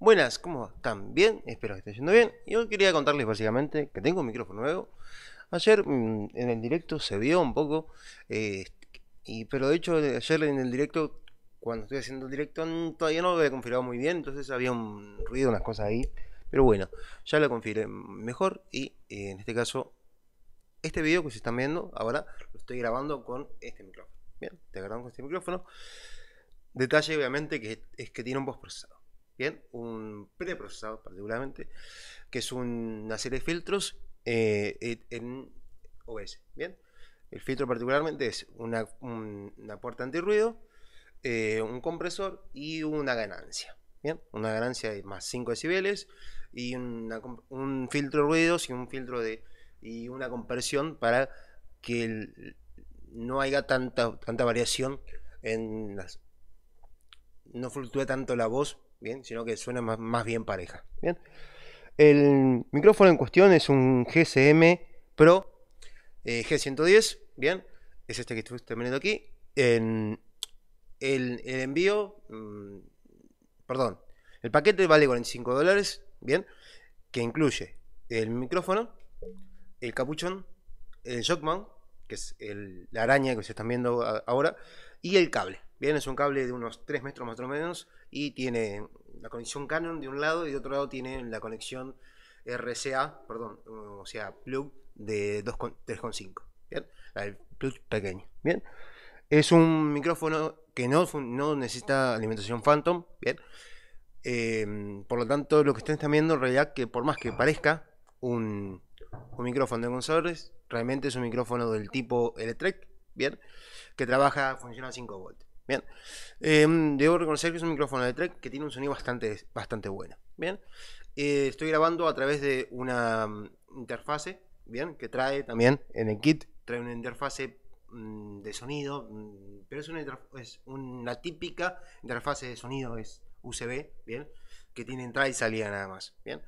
Buenas, ¿cómo están? Bien, espero que estén yendo bien. Y hoy quería contarles básicamente que tengo un micrófono nuevo. Ayer mm, en el directo se vio un poco, eh, y, pero de hecho ayer en el directo, cuando estoy haciendo el directo, mm, todavía no lo había configurado muy bien, entonces había un ruido, unas cosas ahí. Pero bueno, ya lo configuré mejor y eh, en este caso, este video que se están viendo ahora lo estoy grabando con este micrófono. Bien, te grabamos con este micrófono. Detalle obviamente que es que tiene un voz post-procesado. ¿bien? Un preprocesado particularmente, que es una serie de filtros eh, en OS. ¿bien? El filtro particularmente es una, una puerta antirruido, eh, un compresor y una ganancia, ¿bien? Una ganancia de más 5 decibeles y un filtro de ruidos y un filtro de y una compresión para que no haya tanta, tanta variación en las, no fluctúe tanto la voz ¿bien? sino que suena más, más bien pareja. ¿bien? El micrófono en cuestión es un GSM Pro eh, G110, ¿bien? es este que estoy teniendo aquí. En, el, envío, mm, perdón, el paquete vale 45 dólares, ¿bien? Que incluye el micrófono, el capuchón, el Shockman, que es la araña que se están viendo ahora, y el cable. Bien, es un cable de unos 3 metros más o menos y tiene la conexión Canon de un lado y de otro lado tiene la conexión RCA, perdón, o sea, plug de 3.5. Bien, el plug pequeño. Bien, es un micrófono que no, no necesita alimentación Phantom. Bien, em, por lo tanto, lo que ustedes están viendo en realidad que por más que parezca un, micrófono de consoles, realmente es un micrófono del tipo Electrek. Bien, que trabaja, funciona a 5 voltios. Bien. Em, debo reconocer que es un micrófono de Trek que tiene un sonido bastante, bastante bueno. Bien. Eh, estoy grabando a través de una mm, interfase, bien, que trae también en el kit, trae una interfase mm, de sonido, mm, pero es una, es una típica interfase de sonido, es USB, bien, que tiene entrada y salida nada más, bien.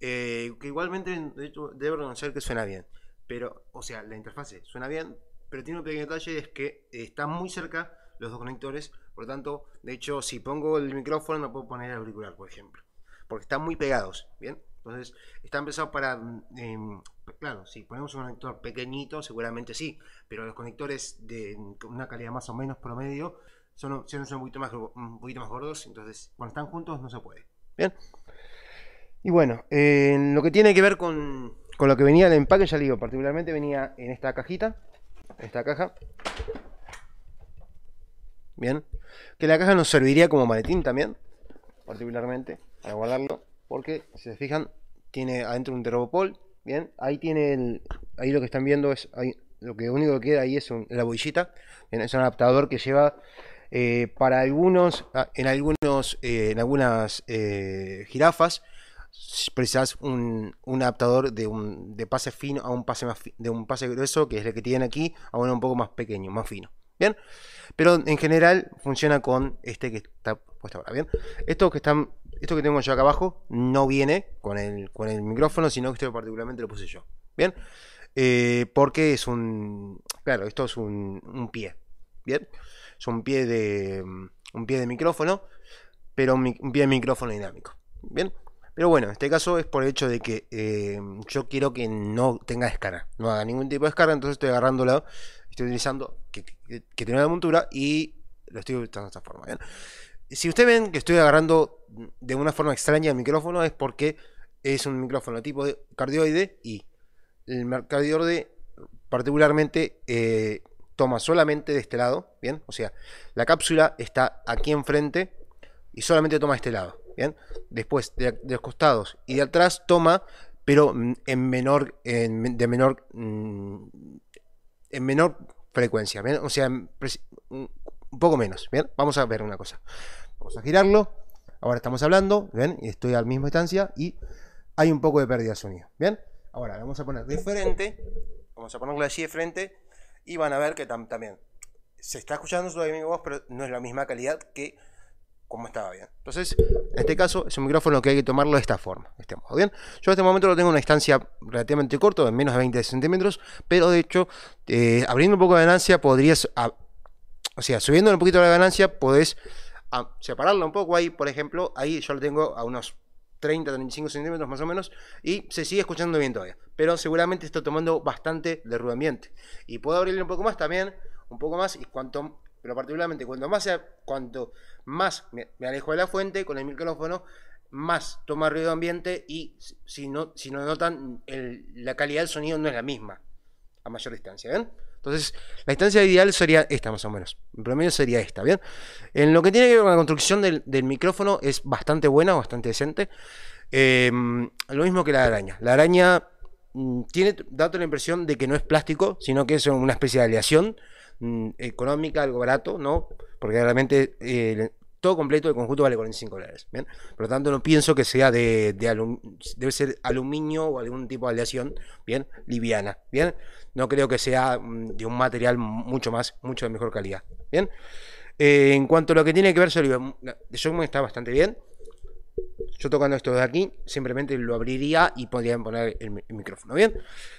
Eh, que igualmente, debo reconocer que suena bien, pero, o sea, la interfase suena bien, pero tiene un pequeño detalle, es que está muy cerca los dos conectores. Por lo tanto, de hecho, si pongo el micrófono no puedo poner el auricular, por ejemplo. Porque están muy pegados, ¿bien? Entonces, está empezado para... Em, claro, si ponemos un conector pequeñito, seguramente sí. Pero los conectores de una calidad más o menos promedio son un poquito más, un poquito más gordos. Entonces, cuando están juntos no se puede. Bien. Y bueno, lo que tiene que ver con, lo que venía el empaque, ya digo, particularmente venía en esta cajita, esta caja, ¿Bien? Que la caja nos serviría como maletín también, particularmente, para guardarlo. Porque, si se fijan, tiene adentro un terrobopol, ¿Bien? Ahí tiene el... Ahí lo que están viendo es... lo que único que queda ahí es la bollita. Es un adaptador que lleva... Eh, para algunos, ah, en algunos, eh, en algunas eh, jirafas, precisas un, un, adaptador de un de pase fino a un pase más de un pase grueso, que es el que tienen aquí, a uno un poco más pequeño, más fino. Bien. Pero en general funciona con este que está puesto ahora. Bien, esto que están, esto que tengo yo acá abajo no viene con el, micrófono, sino que esto particularmente lo puse yo. Bien, eh, porque es un, claro, esto es un, pie. Bien, es un pie de, un pie de micrófono, pero un pie de micrófono dinámico. Bien. Pero bueno, en este caso es por el hecho de que eh, yo quiero que no tenga descarga, no haga ningún tipo de descarga, entonces estoy agarrando lado, estoy utilizando que, tiene una montura y lo estoy utilizando de esta forma. ¿bien? Si ustedes ven que estoy agarrando de una forma extraña el micrófono es porque es un micrófono tipo cardioide y el cardioide particularmente eh, toma solamente de este lado, ¿bien? O sea, la cápsula está aquí enfrente y solamente toma de este lado. ¿bien? Después de, los costados y de atrás toma, pero mm, en menor, en, de menor, mm, en menor frecuencia, O sea, un poco menos, ¿bien? Vamos a ver una cosa. Vamos a girarlo. Ahora estamos hablando, ¿bien? Estoy a la misma distancia y hay un poco de pérdida de sonido, ¿bien? Ahora vamos a poner de frente, vamos a ponerlo allí de frente y van a ver que también se está escuchando su voz, pero no es la misma calidad que como estaba bien. Entonces, en este caso, es un micrófono que hay que tomarlo de esta forma, este ¿bien? Yo en este momento lo tengo a una distancia relativamente corta, de menos de 20 centímetros, pero de hecho, eh, abriendo un poco de ganancia, podrías, o sea, subiendo un poquito la ganancia, podés separarlo un poco ahí, por ejemplo, ahí yo lo tengo a unos 30, 35 centímetros más o menos, y se sigue escuchando bien todavía, pero seguramente está tomando bastante de ruido ambiente. Y puedo abrirle un poco más también, un poco más, y cuanto pero particularmente cuanto más, cuanto más me, alejo de la fuente con el micrófono, más toma ruido ambiente y si no, si no notan, la calidad del sonido no es la misma a mayor distancia, Entonces, la distancia ideal sería esta más o menos. En promedio sería esta, ¿bien? En lo que tiene que ver con la construcción del, micrófono es bastante buena, bastante decente. Em, lo mismo que la araña. La araña mm, tiene, dato la impresión de que no es plástico, sino que es una especie de aleación. Mm, económica, algo barato, ¿no? Porque realmente eh, todo completo el conjunto vale 45 dólares. ¿bien? Por lo tanto, no pienso que sea de, debe ser aluminio o algún tipo de aleación, ¿bien? Liviana, ¿bien? No creo que sea mm, de un material mucho más, mucho de mejor calidad, ¿bien? Eh, en cuanto a lo que tiene que ver de mm, el está bastante bien. Yo tocando esto de aquí, simplemente lo abriría y podrían poner el, micrófono. Bien,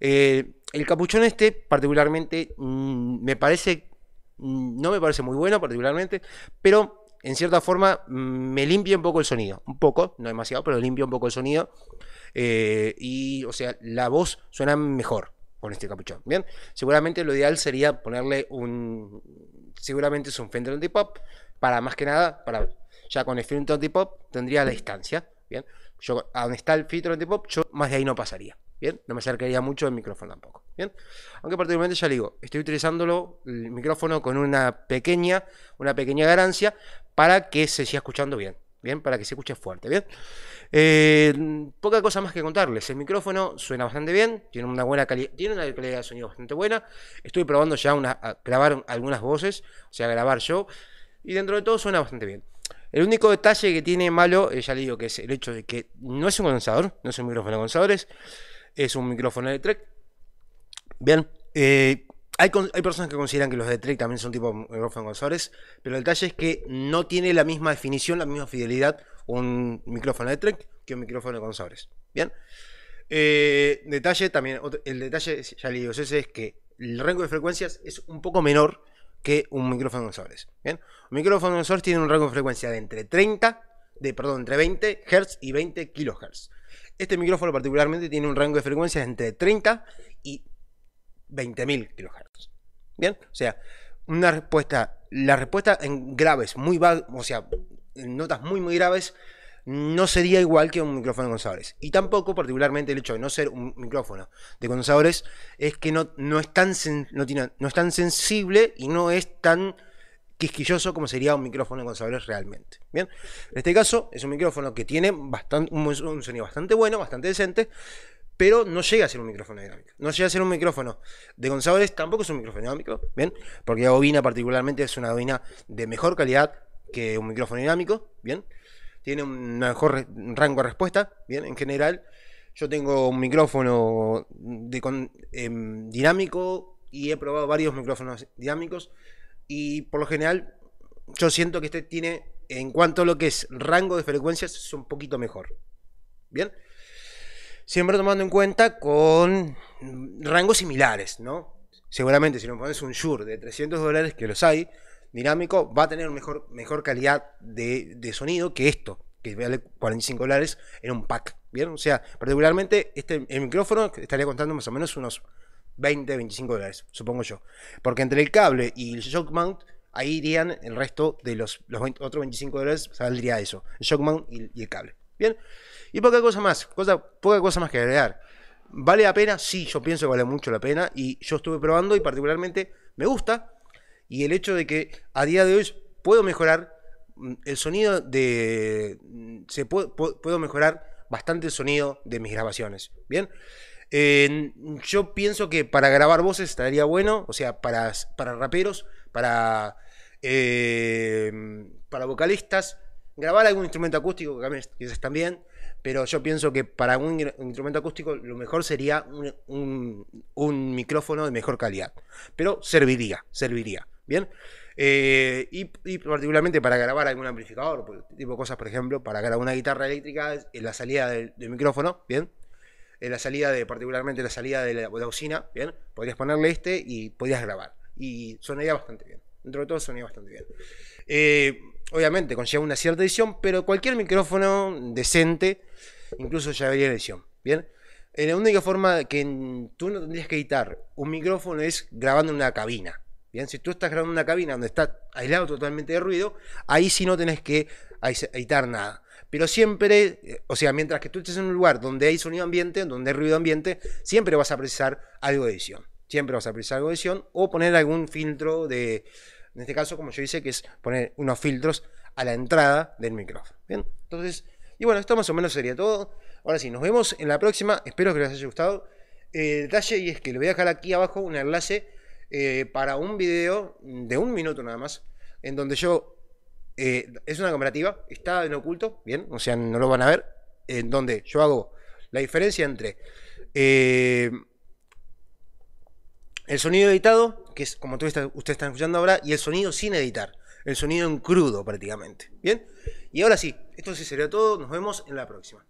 eh, el capuchón este, particularmente, mm, me parece, mm, no me parece muy bueno, particularmente, pero en cierta forma mm, me limpia un poco el sonido. Un poco, no demasiado, pero limpia un poco el sonido. Eh, y, o sea, la voz suena mejor con este capuchón. Bien, seguramente lo ideal sería ponerle un. Seguramente es un Fender de Pop para más que nada, para ya con el filtro pop tendría la distancia, ¿bien? Yo, a donde está el filtro pop yo más de ahí no pasaría, ¿bien? No me acercaría mucho el micrófono tampoco, ¿bien? Aunque particularmente ya digo, estoy utilizándolo, el micrófono con una pequeña, una pequeña ganancia para que se siga escuchando bien, ¿bien? Para que se escuche fuerte, ¿bien? Eh, poca cosa más que contarles. El micrófono suena bastante bien, tiene una buena calidad, tiene una calidad de sonido bastante buena. Estoy probando ya una, a grabar algunas voces, o sea, grabar yo y dentro de todo suena bastante bien. El único detalle que tiene malo, eh, ya le digo que es el hecho de que no es un condensador, no es un micrófono de condensadores, es un micrófono de Trek. Bien, eh, hay, personas que consideran que los de Trek también son tipo micrófono de condensadores, pero el detalle es que no tiene la misma definición, la misma fidelidad un micrófono de Trek que un micrófono de condensadores. Bien, eh, detalle también, el detalle, ya le digo, ese es que el rango de frecuencias es un poco menor que un micrófono de sensores. ¿bien? Un micrófono de sensores tiene un rango de frecuencia de entre 30, de, perdón, entre 20 Hz y 20 kHz. Este micrófono particularmente tiene un rango de frecuencia entre 30 y 20.000 kHz. Bien, o sea, una respuesta, la respuesta en graves, muy o sea, en notas muy muy graves no sería igual que un micrófono de condensadores. Y tampoco, particularmente, el hecho de no ser un micrófono de condensadores es que no, no, es, tan no, no es tan sensible y no es tan quisquilloso como sería un micrófono de condensadores realmente. Bien, en este caso es un micrófono que tiene bastante, un, un sonido bastante bueno, bastante decente, pero no llega a ser un micrófono dinámico. No llega a ser un micrófono de condensadores, tampoco es un micrófono dinámico, ¿bien? Porque la bobina particularmente es una bobina de mejor calidad que un micrófono dinámico, ¿bien? tiene un mejor rango de respuesta, bien, en general. Yo tengo un micrófono em, dinámico y he probado varios micrófonos dinámicos y por lo general yo siento que este tiene, en cuanto a lo que es rango de frecuencias, es un poquito mejor. Bien. Siempre tomando en cuenta con rangos similares, ¿no? Seguramente si nos pones un Shure de 300 dólares, que los hay, dinámico, va a tener mejor, mejor calidad de sonido que esto que vale 45 dólares en un pack. ¿Bien? O sea, particularmente este, el micrófono estaría contando más o menos unos 20, 25 dólares, supongo yo. Porque entre el cable y el shock mount, ahí irían el resto de los, otros 25 dólares, saldría eso, el shock mount y, el cable. ¿Bien? Y poca cosa más, cosa, poca cosa más que agregar. ¿Vale la pena? Sí, yo pienso que vale mucho la pena y yo estuve probando y particularmente me gusta. Y el hecho de que a día de hoy puedo mejorar, Mm, el sonido de... Mm, se puedo mejorar bastante el sonido de mis grabaciones, ¿bien? yo pienso que para grabar voces estaría bueno, o sea, para, para raperos, para, em, para vocalistas, grabar algún instrumento acústico, quizás también, pero yo pienso que para un instrumento acústico lo mejor sería un, un micrófono de mejor calidad, pero serviría, serviría, ¿bien? Eh, y, particularmente para grabar algún amplificador, tipo cosas, por ejemplo, para grabar una guitarra eléctrica en la salida del, micrófono, ¿bien? En la salida de, particularmente la salida de la, usina, ¿bien? Podrías ponerle este y podías grabar. Y sonaría bastante bien. Dentro de todo sonaría bastante bien. Eh, obviamente conlleva una cierta edición, pero cualquier micrófono decente, incluso ya la edición, ¿bien? Eh, la única forma que tú no tendrías que editar un micrófono es grabando en una cabina, si tú estás grabando una cabina donde está aislado totalmente de ruido, ahí sí no tenés que editar nada. Pero siempre, eh, o sea, mientras que tú estés en un lugar donde hay sonido ambiente, donde hay ruido ambiente, siempre vas a precisar algo de edición. Siempre vas a precisar algo de edición o poner algún filtro de, en este caso, como yo hice, que es poner unos filtros a la entrada del micrófono. Bien, entonces, y bueno, esto más o menos sería todo. Ahora sí, nos vemos en la próxima. Espero que les haya gustado. El detalle y es que le voy a dejar aquí abajo un enlace eh, para un video de un minuto nada más, en donde yo, eh, es una comparativa, está en oculto, bien, o sea, no lo van a ver, en donde yo hago la diferencia entre eh, el sonido editado, que es como ustedes están usted está escuchando ahora, y el sonido sin editar, el sonido en crudo prácticamente, bien, y ahora sí, esto sí sería todo, nos vemos en la próxima.